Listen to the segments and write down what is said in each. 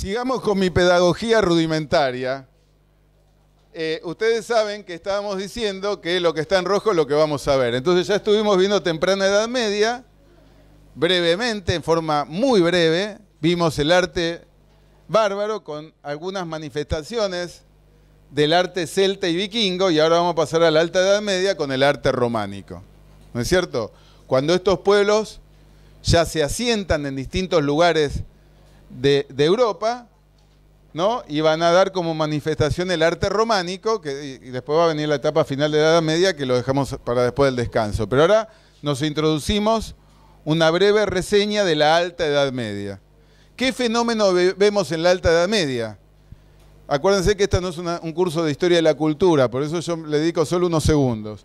Sigamos con mi pedagogía rudimentaria. Eh, ustedes saben que estábamos diciendo que lo que está en rojo es lo que vamos a ver. Entonces ya estuvimos viendo temprana Edad Media, brevemente, en forma muy breve, vimos el arte bárbaro con algunas manifestaciones del arte celta y vikingo y ahora vamos a pasar a la Alta Edad Media con el arte románico. ¿No es cierto? Cuando estos pueblos ya se asientan en distintos lugares de, Europa, ¿no? Y van a dar como manifestación el arte románico, que y después va a venir la etapa final de la Edad Media, que lo dejamos para después del descanso. Pero ahora nos introducimos una breve reseña de la Alta Edad Media. ¿Qué fenómeno vemos en la Alta Edad Media? Acuérdense que esta no es un curso de historia de la cultura, por eso yo le dedico solo unos segundos.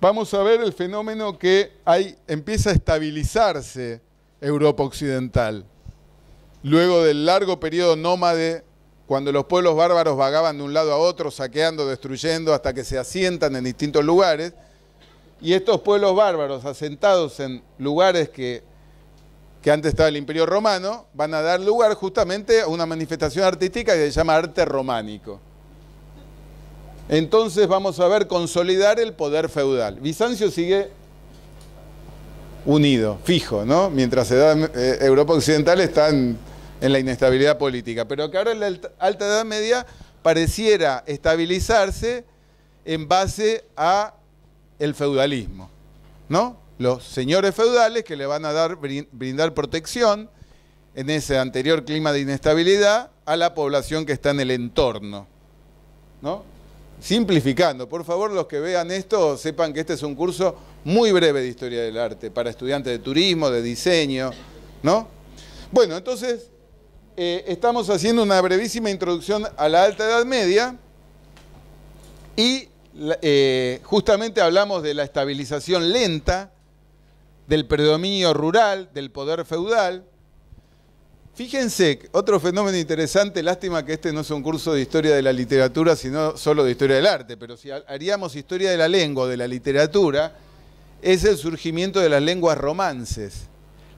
Vamos a ver el fenómeno que empieza a estabilizarse Europa Occidental. Luego del largo periodo nómade, cuando los pueblos bárbaros vagaban de un lado a otro, saqueando, destruyendo, hasta que se asientan en distintos lugares, y estos pueblos bárbaros asentados en lugares que, que antes estaba el Imperio Romano, van a dar lugar justamente a una manifestación artística que se llama arte románico. Entonces vamos a ver consolidar el poder feudal. Bizancio sigue unido, fijo, ¿no? Mientras eh, Europa Occidental está en en la inestabilidad política, pero que ahora en la alta edad media pareciera estabilizarse en base a el feudalismo, ¿no? Los señores feudales que le van a dar brindar protección en ese anterior clima de inestabilidad a la población que está en el entorno, ¿no? Simplificando, por favor, los que vean esto sepan que este es un curso muy breve de historia del arte para estudiantes de turismo, de diseño, ¿no? Bueno, entonces eh, estamos haciendo una brevísima introducción a la Alta Edad Media y eh, justamente hablamos de la estabilización lenta, del predominio rural, del poder feudal. Fíjense, otro fenómeno interesante, lástima que este no es un curso de historia de la literatura, sino solo de historia del arte, pero si haríamos historia de la lengua o de la literatura, es el surgimiento de las lenguas romances,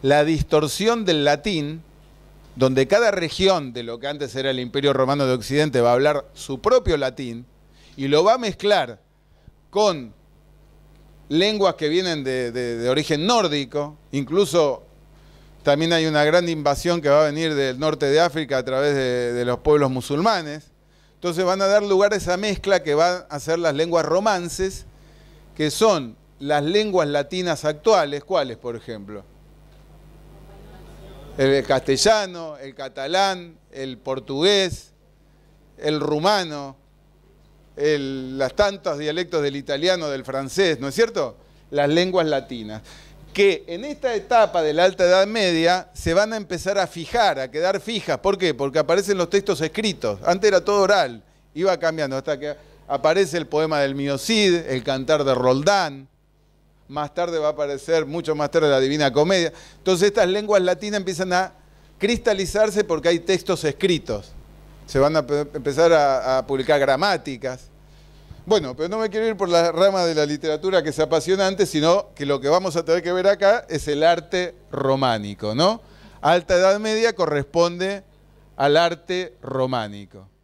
la distorsión del latín donde cada región de lo que antes era el Imperio Romano de Occidente va a hablar su propio latín y lo va a mezclar con lenguas que vienen de, origen nórdico, incluso también hay una gran invasión que va a venir del norte de África a través de, de los pueblos musulmanes. Entonces van a dar lugar a esa mezcla que van a ser las lenguas romances, que son las lenguas latinas actuales, ¿cuáles, por ejemplo? el castellano, el catalán, el portugués, el rumano, los las tantos dialectos del italiano, del francés, ¿no es cierto? Las lenguas latinas, que en esta etapa de la Alta Edad Media se van a empezar a fijar, a quedar fijas. ¿Por qué? Porque aparecen los textos escritos. Antes era todo oral, iba cambiando hasta que aparece el poema del Cid, el cantar de Roldán, más tarde va a aparecer, mucho más tarde, la Divina Comedia. Entonces estas lenguas latinas empiezan a cristalizarse porque hay textos escritos. Se van a empezar a, publicar gramáticas. Bueno, pero no me quiero ir por la rama de la literatura que es apasionante, sino que lo que vamos a tener que ver acá es el arte románico, ¿no? Alta Edad Media corresponde al arte románico.